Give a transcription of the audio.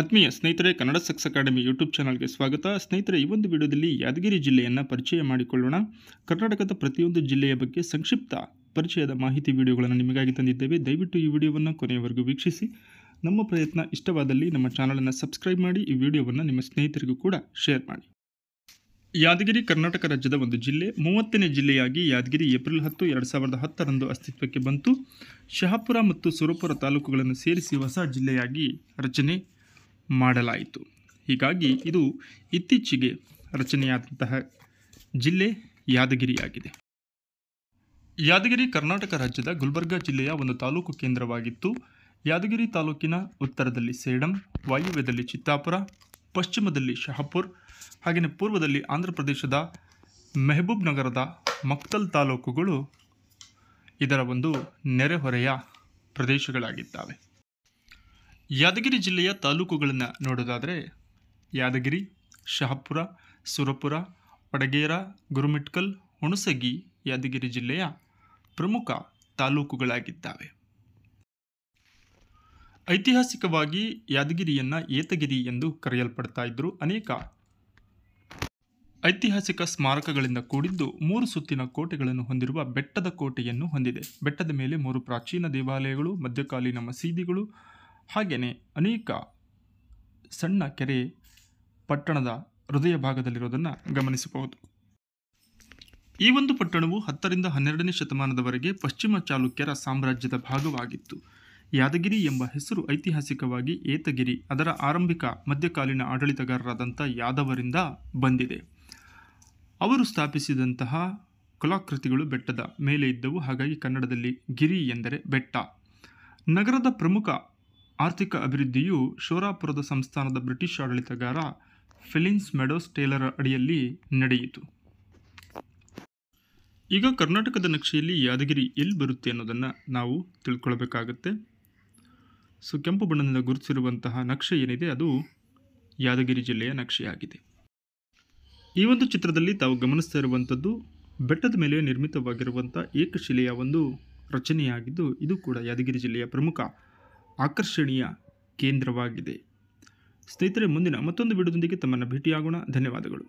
ಆತ್ಮೀಯ ಸ್ನೇಹಿತರೆ Kannada sucks academy YouTube ಚಾನಲ್ಗೆ ಸ್ವಾಗತ ಸ್ನೇಹಿತರೆ ಈ ಒಂದು ವಿಡಿಯೋದಲ್ಲಿ ಯಾದಗಿರಿ ಜಿಲ್ಲೆಯನ್ನು ಪರಿಚಯ ಮಾಡಿಕೊಳ್ಳೋಣ ಕರ್ನಾಟಕದ ಪ್ರತಿಯೊಂದು ಜಿಲ್ಲೆಯ ಬಗ್ಗೆ ಸಂಕ್ಷಿಪ್ತ ಪರಿಚಯದ ಮಾಹಿತಿ ವಿಡಿಯೋಗಳನ್ನು ನಿಮಗಾಗಿ ತಂದಿದ್ದೇವೆ ದಯವಿಟ್ಟು ಈ ವಿಡಿಯೋವನ್ನು ಕೊನೆಯವರೆಗೂ ವೀಕ್ಷಿಸಿ ನಮ್ಮ ಪ್ರಯತ್ನ ಇಷ್ಟವಾದಲ್ಲಿ ನಮ್ಮ ಚಾನಲನ್ನು ಸಬ್ಸ್ಕ್ರೈಬ್ ಮಾಡಿ ಈ ವಿಡಿಯೋವನ್ನು ನಿಮ್ಮ ಸ್ನೇಹಿತರಿಗೂ ಕೂಡ ಶೇರ್ ಮಾಡಿ ಯಾದಗಿರಿ ಕರ್ನಾಟಕ ರಾಜ್ಯದ ಒಂದು ಜಿಲ್ಲೆ ಮೂವತ್ತನೇ ಜಿಲ್ಲೆಯಾಗಿ ಯಾದಗಿರಿ ಏಪ್ರಿಲ್ ಹತ್ತು ಎರಡು ಸಾವಿರದ ಹತ್ತರಂದು ಅಸ್ತಿತ್ವಕ್ಕೆ ಬಂತು ಶಹಾಪುರ ಮತ್ತು ಸುರಪುರ ತಾಲೂಕುಗಳನ್ನು ಸೇರಿಸಿ ಹೊಸ ಜಿಲ್ಲೆಯಾಗಿ ರಚನೆ ಮಾಡಲಾಯಿತು ಹೀಗಾಗಿ ಇದು ಇತ್ತೀಚೆಗೆ ರಚನೆಯಾದಂತಹ ಜಿಲ್ಲೆ ಯಾದಗಿರಿಯಾಗಿದೆ ಯಾದಗಿರಿ ಕರ್ನಾಟಕ ರಾಜ್ಯದ ಗುಲ್ಬರ್ಗಾ ಜಿಲ್ಲೆಯ ಒಂದು ತಾಲೂಕು ಕೇಂದ್ರವಾಗಿತ್ತು ಯಾದಗಿರಿ ತಾಲೂಕಿನ ಉತ್ತರದಲ್ಲಿ ಸೇಡಂ ವಾಯುವ್ಯದಲ್ಲಿ ಚಿತ್ತಾಪುರ ಪಶ್ಚಿಮದಲ್ಲಿ ಶಹಾಪುರ್ ಹಾಗೆಯೇ ಪೂರ್ವದಲ್ಲಿ ಆಂಧ್ರ ಪ್ರದೇಶದ ಮೆಹಬೂಬ್ ನಗರದ ಮಕ್ತಲ್ ತಾಲೂಕುಗಳು ಇದರ ಒಂದು ನೆರೆಹೊರೆಯ ಪ್ರದೇಶಗಳಾಗಿದ್ದಾವೆ ಯಾದಗಿರಿ ಜಿಲ್ಲೆಯ ತಾಲೂಕುಗಳನ್ನು ನೋಡೋದಾದರೆ ಯಾದಗಿರಿ ಶಹಾಪುರ ಸುರಪುರ ಪಡಗೇರ ಗುರುಮಿಟ್ಕಲ್ ಹುಣಸಗಿ ಯಾದಗಿರಿ ಜಿಲ್ಲೆಯ ಪ್ರಮುಖ ತಾಲೂಕುಗಳಾಗಿದ್ದಾವೆ ಐತಿಹಾಸಿಕವಾಗಿ ಯಾದಗಿರಿಯನ್ನು ಏತಗಿರಿ ಎಂದು ಕರೆಯಲ್ಪಡ್ತಾ ಇದ್ದರು ಅನೇಕ ಐತಿಹಾಸಿಕ ಸ್ಮಾರಕಗಳಿಂದ ಕೂಡಿದ್ದು ಮೂರು ಸುತ್ತಿನ ಕೋಟೆಗಳನ್ನು ಹೊಂದಿರುವ ಬೆಟ್ಟದ ಕೋಟೆಯನ್ನು ಹೊಂದಿದೆ ಬೆಟ್ಟದ ಮೇಲೆ ಮೂರು ಪ್ರಾಚೀನ ದೇವಾಲಯಗಳು ಮಧ್ಯಕಾಲೀನ ಮಸೀದಿಗಳು ಹಾಗೆಯೇ ಅನೇಕ ಸಣ್ಣ ಕೆರೆ ಪಟ್ಟಣದ ಹೃದಯ ಭಾಗದಲ್ಲಿರೋದನ್ನು ಗಮನಿಸಬಹುದು ಈ ಒಂದು ಪಟ್ಟಣವು ಹತ್ತರಿಂದ ಹನ್ನೆರಡನೇ ಶತಮಾನದವರೆಗೆ ಪಶ್ಚಿಮ ಚಾಲುಕ್ಯರ ಸಾಮ್ರಾಜ್ಯದ ಭಾಗವಾಗಿತ್ತು ಯಾದಗಿರಿ ಎಂಬ ಹೆಸರು ಐತಿಹಾಸಿಕವಾಗಿ ಏತಗಿರಿ ಅದರ ಆರಂಭಿಕ ಮಧ್ಯಕಾಲೀನ ಆಡಳಿತಗಾರರಾದಂಥ ಯಾದವರಿಂದ ಬಂದಿದೆ ಅವರು ಸ್ಥಾಪಿಸಿದಂತಹ ಕಲಾಕೃತಿಗಳು ಬೆಟ್ಟದ ಮೇಲೆ ಇದ್ದವು ಹಾಗಾಗಿ ಕನ್ನಡದಲ್ಲಿ ಗಿರಿ ಎಂದರೆ ಬೆಟ್ಟ ನಗರದ ಪ್ರಮುಖ ಆರ್ಥಿಕ ಅಭಿವೃದ್ಧಿಯು ಶೋರಾಪುರದ ಸಂಸ್ಥಾನದ ಬ್ರಿಟಿಷ್ ಆಡಳಿತಗಾರ ಫಿಲಿನ್ಸ್ ಮೆಡೋಸ್ ಟೇಲರ್ ಅಡಿಯಲ್ಲಿ ನಡೆಯಿತು ಈಗ ಕರ್ನಾಟಕದ ನಕ್ಷೆಯಲ್ಲಿ ಯಾದಗಿರಿ ಎಲ್ಲಿ ಬರುತ್ತೆ ಅನ್ನೋದನ್ನು ನಾವು ತಿಳ್ಕೊಳ್ಬೇಕಾಗತ್ತೆ ಸೊ ಕೆಂಪು ಬಣ್ಣದಿಂದ ಗುರುತಿಸಿರುವಂತಹ ನಕ್ಷೆ ಏನಿದೆ ಅದು ಯಾದಗಿರಿ ಜಿಲ್ಲೆಯ ನಕ್ಷೆಯಾಗಿದೆ ಈ ಒಂದು ಚಿತ್ರದಲ್ಲಿ ತಾವು ಗಮನಿಸ್ತಾ ಇರುವಂಥದ್ದು ಬೆಟ್ಟದ ಮೇಲೆ ನಿರ್ಮಿತವಾಗಿರುವಂಥ ಏಕಶಿಲೆಯ ಒಂದು ರಚನೆಯಾಗಿದ್ದು ಇದು ಕೂಡ ಯಾದಗಿರಿ ಜಿಲ್ಲೆಯ ಪ್ರಮುಖ ಆಕರ್ಷಣೀಯ ಕೇಂದ್ರವಾಗಿದೆ ಸ್ನೇಹಿತರೆ ಮುಂದಿನ ಮತ್ತೊಂದು ವಿಡಿಯೋದೊಂದಿಗೆ ತಮ್ಮನ್ನು ಭೇಟಿಯಾಗೋಣ ಧನ್ಯವಾದಗಳು